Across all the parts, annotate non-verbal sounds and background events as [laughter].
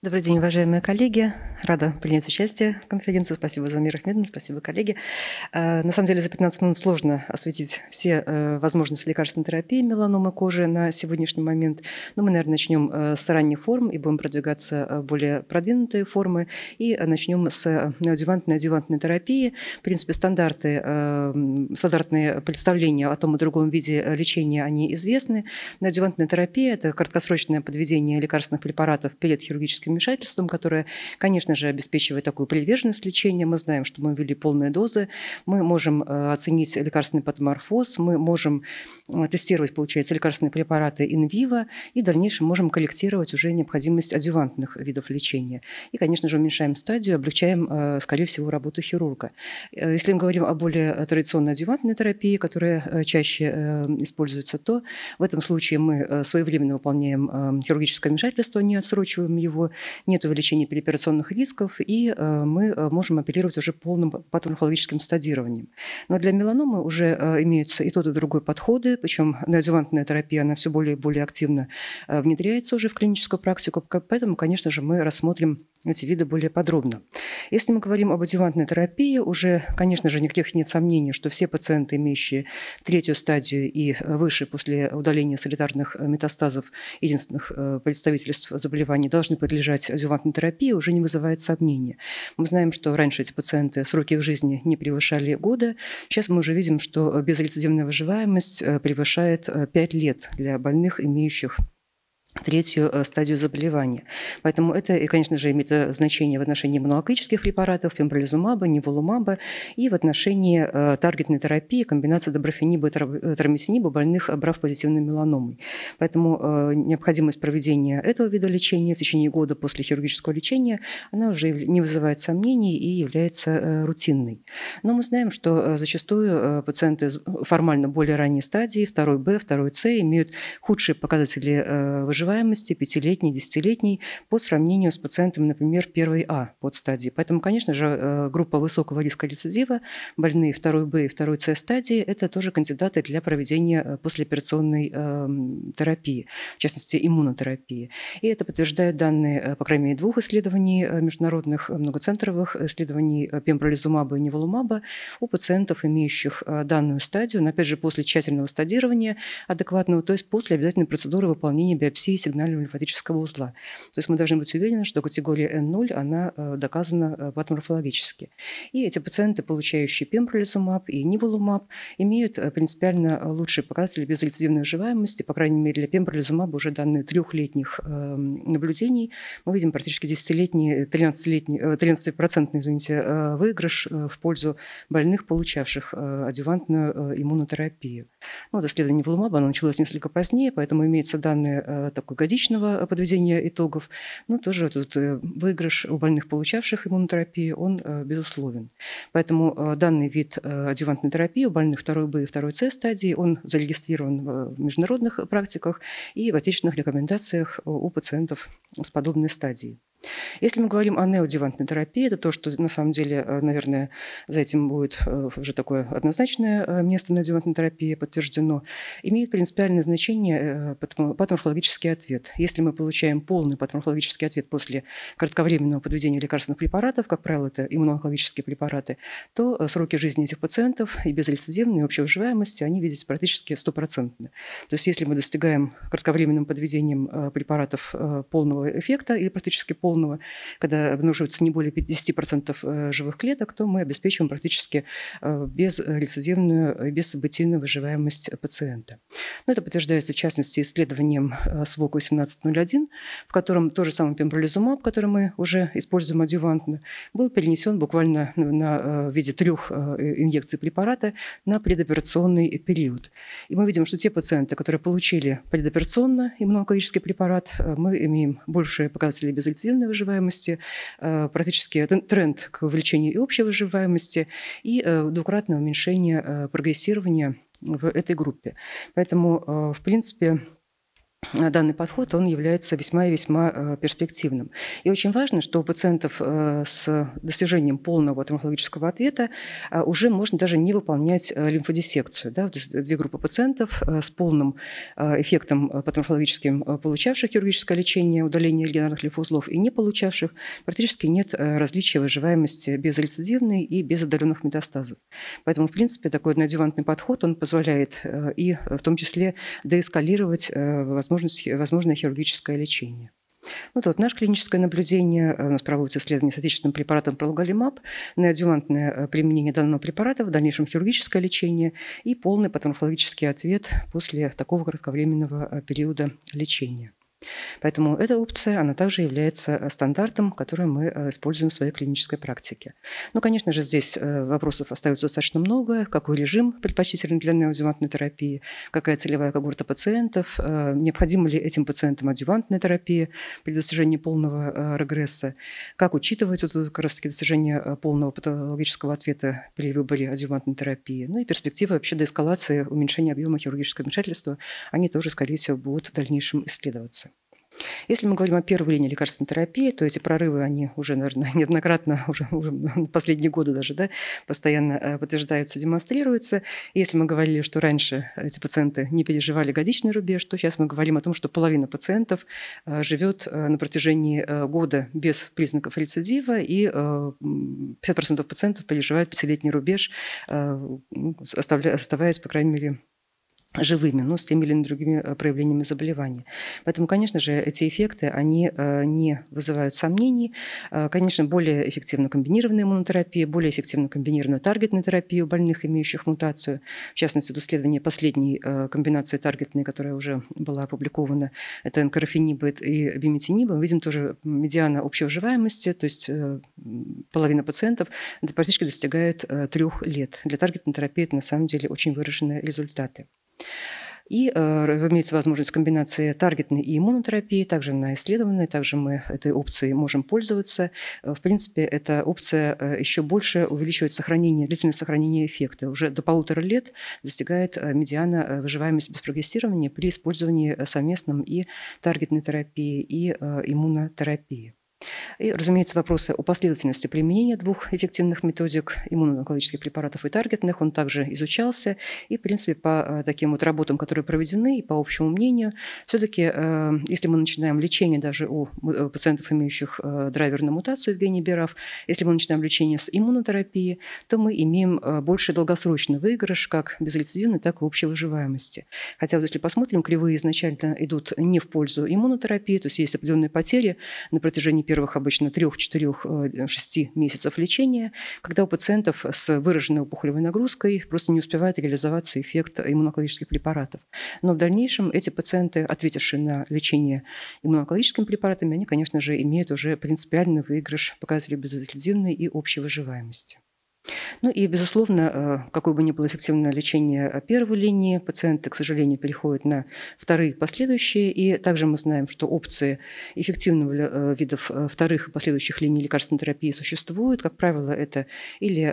Добрый день, уважаемые коллеги. Рада принять участие в конференции. Спасибо, за Замир Ахмедовна, спасибо, коллеги. Э, на самом деле за 15 минут сложно осветить все э, возможности лекарственной терапии меланомы кожи на сегодняшний момент. Но мы, наверное, начнем э, с ранних форм и будем продвигаться более продвинутые формы. И начнем с неодевантной адювантной терапии. В принципе, стандарты, стандартные представления о том и другом виде лечения, они известны. Неодевантная терапия – это краткосрочное подведение лекарственных препаратов перед хирургическим хирургическим вмешательством, которое, конечно же, обеспечивает такую приверженность лечения. Мы знаем, что мы ввели полные дозы, мы можем э, оценить лекарственный патоморфоз, мы можем э, тестировать, получается, лекарственные препараты инвиво и в дальнейшем можем коллектировать уже необходимость адювантных видов лечения. И, конечно же, уменьшаем стадию, облегчаем, э, скорее всего, работу хирурга. Если мы говорим о более традиционной адювантной терапии, которая чаще используется, то в этом случае мы своевременно выполняем хирургическое вмешательство, не отсрочиваем его, нет увеличения переоперационных рисков, и э, мы э, можем оперировать уже полным патоморфологическим стадированием. Но для меланомы уже э, имеются и тот, и другой подходы, причем неодювантная терапия, она все более и более активно внедряется уже в клиническую практику, поэтому, конечно же, мы рассмотрим эти виды более подробно. Если мы говорим об адювантной терапии, уже, конечно же, никаких нет сомнений, что все пациенты, имеющие третью стадию и выше после удаления солидарных метастазов единственных э, представительств заболеваний, должны подлежать адювантной терапии, уже не вызывает сомнения. Мы знаем, что раньше эти пациенты сроки их жизни не превышали года. Сейчас мы уже видим, что безрецидивная выживаемость э, превышает 5 э, лет для больных, имеющих третью э, стадию заболевания. Поэтому это, и, конечно же, имеет э, значение в отношении монологических препаратов, пембролизумаба, неволумаба, и в отношении э, таргетной терапии, комбинации доброфениба и тромесиниба больных брав-позитивной меланомой. Поэтому необходимость проведения этого вида лечения в течение года после хирургического лечения, она уже не вызывает сомнений и является рутинной. Но мы знаем, что зачастую пациенты формально более ранней стадии, 2Б, 2С, имеют худшие показатели выживания выживаемости пятилетней, десятилетней по сравнению с пациентами, например, первой А под стадии. Поэтому, конечно же, э, группа высокого риска рецидива, больные второй Б и второй С стадии, это тоже кандидаты для проведения э, послеоперационной э, терапии, в частности, иммунотерапии. И это подтверждают данные, по крайней мере, двух исследований международных многоцентровых исследований пембролизумаба и неволумаба у пациентов, имеющих данную стадию, но, опять же, после тщательного стадирования адекватного, то есть после обязательной процедуры выполнения биопсии сигнального лимфатического узла. То есть мы должны быть уверены, что категория N0, она э, доказана э, патоморфологически. И эти пациенты, получающие пембролизумаб и ниволумаб, имеют э, принципиально лучшие показатели безрецидивной выживаемости, по крайней мере, для пембролизумаба уже данные трехлетних наблюдений. Мы видим практически 10-летний, 13-летний, извините, выигрыш в пользу больных, получавших адювантную иммунотерапию. Ну, вот исследование Влумаба, оно началось несколько позднее, поэтому имеются данные такой годичного э, подведения итогов. ну тоже этот э, выигрыш у больных, получавших иммунотерапию, он э, безусловен. Поэтому данный вид адъювантной терапии у больных второй Б и второй С стадии, он зарегистрирован в международных практиках и в отечественных рекомендациях у пациентов с подобной стадией. Если мы говорим о неодевантной терапии, это то, что на самом деле, э, наверное, за этим будет э, уже такое однозначное э, место неодевантной терапии подтверждено, имеет принципиальное значение патоморфологический ответ. Если мы получаем полный патоморфологический ответ после кратковременного подведения лекарственных препаратов, как правило, это иммуноонкологические препараты, то сроки жизни этих пациентов и без рецидивной общей выживаемости, они видятся практически стопроцентные. То есть если мы достигаем кратковременным подведением препаратов полного эффекта или практически полного полного, когда обнаруживается не более 50% э, живых клеток, то мы обеспечиваем практически э, без э, рецидивную, без событийную выживаемость пациента. Но это подтверждается, в частности, исследованием СВОК-1801, в котором тот же самый пембролизумаб, который мы уже используем адювантно, был перенесен буквально на, на, в виде трех инъекций препарата на предоперационный период. И мы видим, что те пациенты, которые получили предоперационно иммуноонкологический препарат, мы имеем большие показатели безрецидивности, военной выживаемости, э, практически тренд к увеличению и общей выживаемости, и э, двукратное уменьшение э, прогрессирования в этой группе. Поэтому, в принципе, Э, данный подход, он является весьма и весьма э, перспективным. И очень важно, что у пациентов э, с достижением полного травматологического ответа уже можно даже не выполнять лимфодиссекцию. Да? То есть две группы пациентов с полным эффектом патоморфологическим, получавших хирургическое лечение, удаление регионарных лимфоузлов и не получавших, практически нет различия выживаемости без рецидивной и без отдаленных метастазов. Поэтому, в принципе, такой однодевантный подход, он позволяет и в том числе деэскалировать возможность возможное хирургическое лечение. Вот, вот наше клиническое наблюдение, э, у нас проводится исследование с отечественным препаратом прологалимаб, неодювантное э, применение данного препарата, в дальнейшем хирургическое лечение и полный патонфологический ответ после такого кратковременного э, периода лечения. Поэтому эта опция, она также является э, стандартом, который мы э, используем в своей клинической практике. Ну, конечно же, здесь э, вопросов остается достаточно много. Какой режим предпочтителен для неоадювантной терапии? Какая целевая когорта пациентов? Необходима ли этим пациентам адювантная терапия при достижении полного регресса? Как учитывать вот, как раз таки достижение полного патологического ответа при выборе адювантной терапии? Ну и перспективы вообще доэскалации, уменьшения объема хирургического вмешательства, они тоже, скорее всего, будут в дальнейшем исследоваться. Если мы говорим о первой линии лекарственной терапии, то эти прорывы, они уже, наверное, [laughs] неоднократно, уже, уже [laughs] последние годы даже, да, постоянно э, подтверждаются, демонстрируются. Если мы говорили, что раньше эти пациенты не переживали годичный рубеж, то сейчас мы говорим о том, что половина пациентов э, живет э, на протяжении года без признаков рецидива, и 50% пациентов переживают пятилетний рубеж, ну, оставаясь, по крайней мере, живыми, но с теми или иными другими э, проявлениями заболевания. Поэтому, конечно же, эти эффекты, они э, не вызывают сомнений. Э, конечно, более эффективна комбинированная иммунотерапия, более эффективна комбинированная таргетная терапия у больных, имеющих мутацию. В частности, вот исследование последней комбинации таргетной, которая уже была опубликована, это энкарафенибет и биметиниб. Мы видим тоже медиана общей выживаемости, то есть половина пациентов это практически достигает трех лет. Для таргетной терапии это на самом деле очень выраженные результаты. И, э, разумеется, возможность комбинации таргетной и иммунотерапии, также на исследованная, также мы этой опцией можем пользоваться. Э, в принципе, эта опция э, еще больше увеличивает сохранение, длительность сохранения эффекта. Уже до полутора лет достигает медиана выживаемость без прогрессирования при использовании совместном и таргетной терапии, и иммунотерапии. И, разумеется, вопросы о последовательности применения двух эффективных методик иммуноонкологических препаратов и таргетных, он также изучался. И, в принципе, по э, таким вот работам, которые проведены, и по общему мнению, все-таки, э, если мы начинаем лечение даже у э, пациентов, имеющих драйверную мутацию, Евгений Берав, если мы начинаем лечение с иммунотерапии, то мы имеем больше долгосрочный выигрыш как безрецидивной, так и общей выживаемости. Хотя вот если посмотрим, кривые изначально идут не в пользу иммунотерапии, то есть есть определенные потери на протяжении первых обычно 3, 4, 6 месяцев лечения, когда у пациентов с выраженной опухолевой нагрузкой просто не успевает реализоваться эффект иммунокологических препаратов. Но в дальнейшем эти пациенты, ответившие на лечение иммунокологическими препаратами, они, конечно же, имеют уже принципиальный выигрыш показателей безотследивной и общей выживаемости. Ну и, безусловно, э, какое бы ни было эффективное лечение э, первой линии, пациенты, к сожалению, переходят на вторые последующие. И также мы знаем, что опции эффективного э, видов вторых и последующих линий лекарственной терапии существуют. Как правило, это или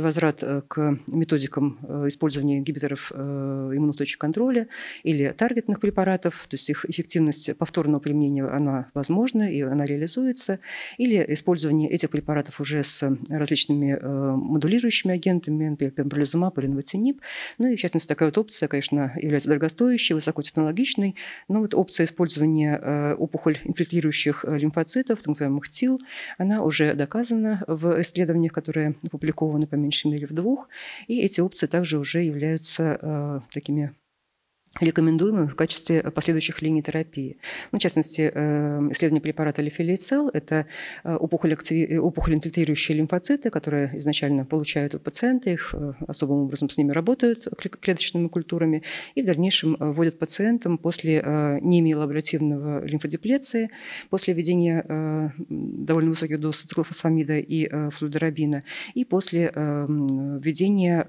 возврат к методикам использования ингибиторов иммуностойчивого контроля, или таргетных препаратов, то есть их эффективность повторного применения, она возможна и она реализуется, или использование этих препаратов уже с различными модулирующими агентами, например, пембролизумаб или инватиниб. Ну и, в частности, такая вот опция, конечно, является дорогостоящей, высокотехнологичной, но ну вот опция использования э, опухоль инфильтрирующих э, лимфоцитов, так называемых ТИЛ, она уже доказана в исследованиях, которые опубликованы по меньшей мере в двух, и эти опции также уже являются э, такими рекомендуемыми в качестве э, последующих линий терапии. Ну, в частности, э, исследование препарата лифилицел – это э, опухоль, инфильтрирующие лимфоциты, которые изначально получают у пациента, их особым образом с ними работают клеточными культурами, и в дальнейшем вводят пациентам после немиелаборативного лимфодепляции, после введения довольно высоких доз циклофосфамида и флудорабина, и после эм, введения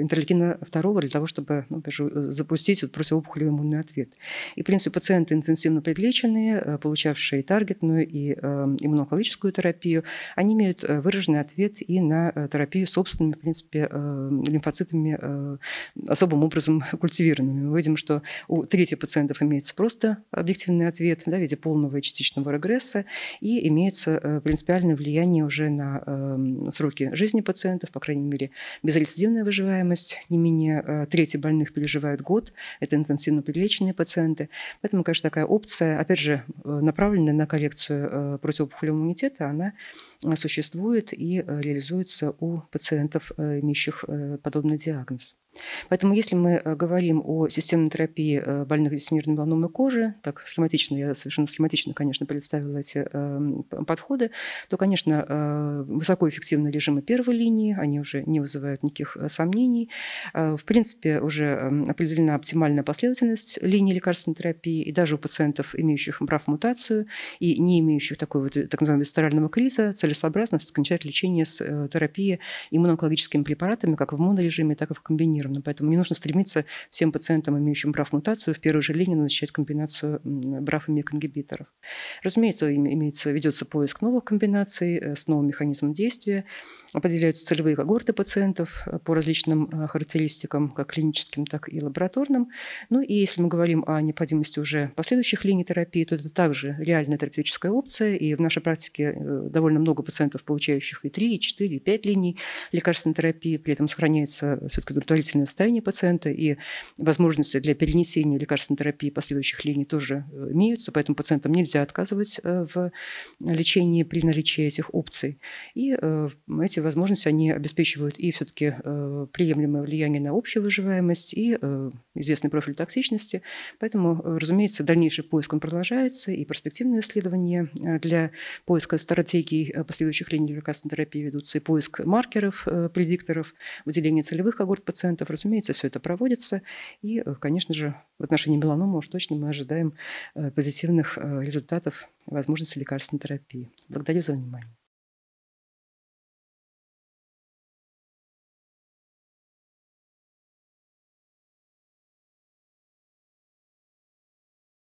интерлейкина 2 для того, чтобы ну, запустить вот, являющимся опухолью иммунный ответ. И, в принципе, пациенты интенсивно предлеченные, э, получавшие таргетную и э, иммунологическую терапию, они имеют э, выраженный ответ и на терапию собственными, в принципе, лимфоцитами особым образом [laughs] культивированными. Мы видим, что у третьих пациентов имеется просто объективный ответ да, в виде полного и частичного регресса, и имеется принципиальное влияние уже на эм, сроки жизни пациентов, по крайней мере, безрецидивная выживаемость. Не менее трети больных переживают год. Это интенсивно прилеченные пациенты. Поэтому, конечно, такая опция, опять же, э, направленная на коррекцию э, противопухолевого иммунитета, она Э, существует и э, реализуется у пациентов, э, имеющих подобный диагноз. Поэтому если мы говорим о системной терапии больных диссеминированной меланомой кожи, так схематично, я совершенно схематично, конечно, представила эти подходы, то, конечно, высокоэффективные режимы первой линии, они уже не вызывают никаких сомнений. В принципе, уже эм, определена оптимальная последовательность линий лекарственной терапии, и даже у пациентов, имеющих брав-мутацию и не имеющих такой вот так называемого висцерального криза, цель целесообразность кончать лечение с э, терапией иммунологическими препаратами как в монорежиме, так и в комбинированном. Поэтому не нужно стремиться всем пациентам, имеющим BRAF-мутацию, в первой же линии назначать комбинацию BRAF и МЕК-ингибиторов. Разумеется, имеется, ведется поиск новых комбинаций э, с новым механизмом действия. Определяются целевые когорты пациентов э, по различным характеристикам, как клиническим, так и лабораторным. Ну и если мы говорим о необходимости уже последующих линий терапии, то это также реальная терапевтическая опция. И в нашей практике довольно много много пациентов, получающих и 3, и 4, и 5 линий лекарственной терапии. При этом сохраняется все-таки удовлетворительное состояние пациента, и возможности для перенесения лекарственной терапии последующих линий тоже э, имеются, поэтому пациентам нельзя отказывать э, в лечении при наличии этих опций. И э, эти возможности, они обеспечивают и все-таки приемлемое влияние на общую выживаемость, и известный профиль токсичности. Поэтому, разумеется, дальнейший поиск он продолжается, и перспективные исследования для поиска стратегий последующих линий лекарственной терапии ведутся и поиск маркеров, э, предикторов, выделение целевых когорт пациентов. Разумеется, все это проводится. И, э, конечно же, в отношении меланомы уж точно мы ожидаем э, позитивных результатов возможности лекарственной терапии. Благодарю за внимание.